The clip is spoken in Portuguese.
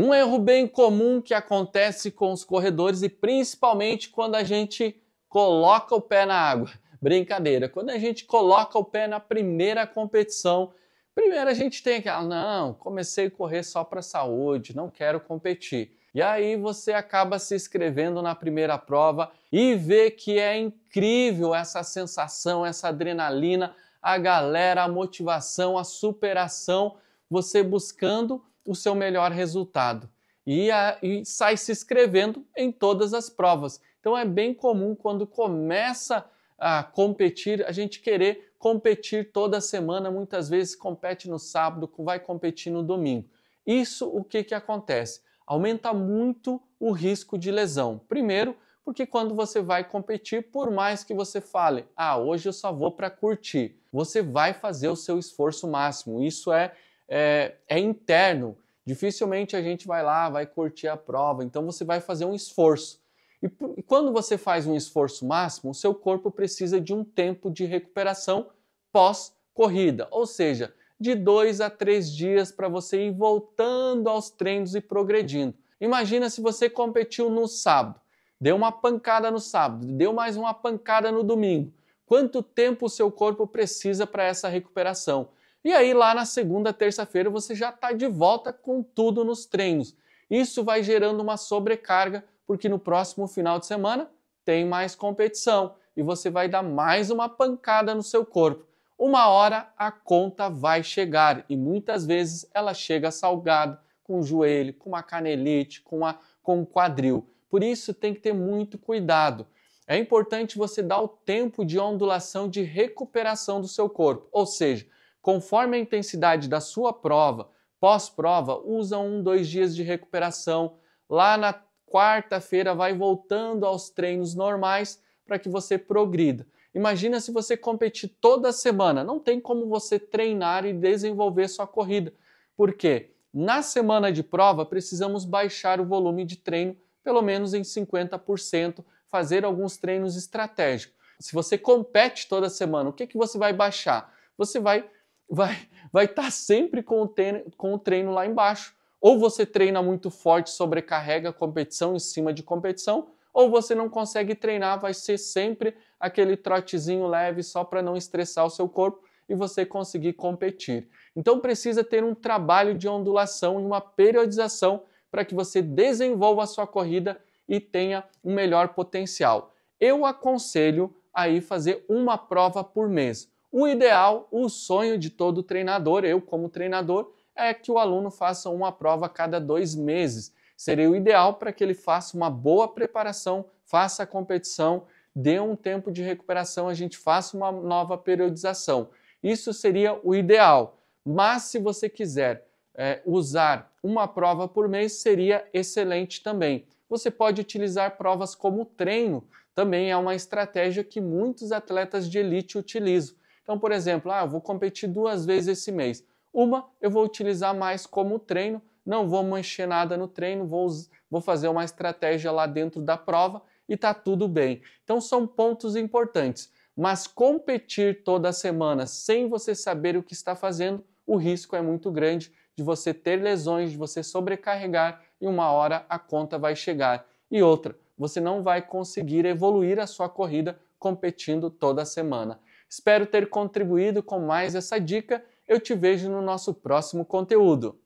Um erro bem comum que acontece com os corredores e principalmente quando a gente coloca o pé na água. Brincadeira, quando a gente coloca o pé na primeira competição, primeiro a gente tem aquela, não, comecei a correr só para saúde, não quero competir. E aí você acaba se inscrevendo na primeira prova e vê que é incrível essa sensação, essa adrenalina, a galera, a motivação, a superação, você buscando o seu melhor resultado e, a, e sai se inscrevendo em todas as provas. Então é bem comum quando começa a competir, a gente querer competir toda semana, muitas vezes compete no sábado, vai competir no domingo. Isso o que, que acontece? Aumenta muito o risco de lesão. Primeiro, porque quando você vai competir, por mais que você fale, ah, hoje eu só vou para curtir, você vai fazer o seu esforço máximo. Isso é é, é interno. Dificilmente a gente vai lá, vai curtir a prova, então você vai fazer um esforço. E, e quando você faz um esforço máximo, o seu corpo precisa de um tempo de recuperação pós-corrida, ou seja, de dois a três dias para você ir voltando aos treinos e progredindo. Imagina se você competiu no sábado, deu uma pancada no sábado, deu mais uma pancada no domingo. Quanto tempo o seu corpo precisa para essa recuperação? E aí, lá na segunda, terça-feira, você já está de volta com tudo nos treinos. Isso vai gerando uma sobrecarga, porque no próximo final de semana tem mais competição e você vai dar mais uma pancada no seu corpo. Uma hora a conta vai chegar e muitas vezes ela chega salgada com o joelho, com uma canelite, com, a, com o quadril. Por isso tem que ter muito cuidado. É importante você dar o tempo de ondulação de recuperação do seu corpo, ou seja, Conforme a intensidade da sua prova, pós-prova, usa um, dois dias de recuperação. Lá na quarta-feira, vai voltando aos treinos normais para que você progrida. Imagina se você competir toda semana, não tem como você treinar e desenvolver sua corrida, porque na semana de prova precisamos baixar o volume de treino pelo menos em 50%, fazer alguns treinos estratégicos. Se você compete toda semana, o que, que você vai baixar? Você vai vai estar vai tá sempre com o, treino, com o treino lá embaixo. Ou você treina muito forte, sobrecarrega competição em cima de competição, ou você não consegue treinar, vai ser sempre aquele trotezinho leve só para não estressar o seu corpo e você conseguir competir. Então precisa ter um trabalho de ondulação e uma periodização para que você desenvolva a sua corrida e tenha um melhor potencial. Eu aconselho aí fazer uma prova por mês. O ideal, o sonho de todo treinador, eu como treinador, é que o aluno faça uma prova a cada dois meses. Seria o ideal para que ele faça uma boa preparação, faça a competição, dê um tempo de recuperação, a gente faça uma nova periodização. Isso seria o ideal. Mas se você quiser é, usar uma prova por mês, seria excelente também. Você pode utilizar provas como treino, também é uma estratégia que muitos atletas de elite utilizam. Então, por exemplo, ah, eu vou competir duas vezes esse mês. Uma eu vou utilizar mais como treino, não vou mancher nada no treino, vou, vou fazer uma estratégia lá dentro da prova e tá tudo bem. Então, são pontos importantes. Mas competir toda semana sem você saber o que está fazendo, o risco é muito grande de você ter lesões, de você sobrecarregar e uma hora a conta vai chegar. E outra, você não vai conseguir evoluir a sua corrida competindo toda semana. Espero ter contribuído com mais essa dica. Eu te vejo no nosso próximo conteúdo.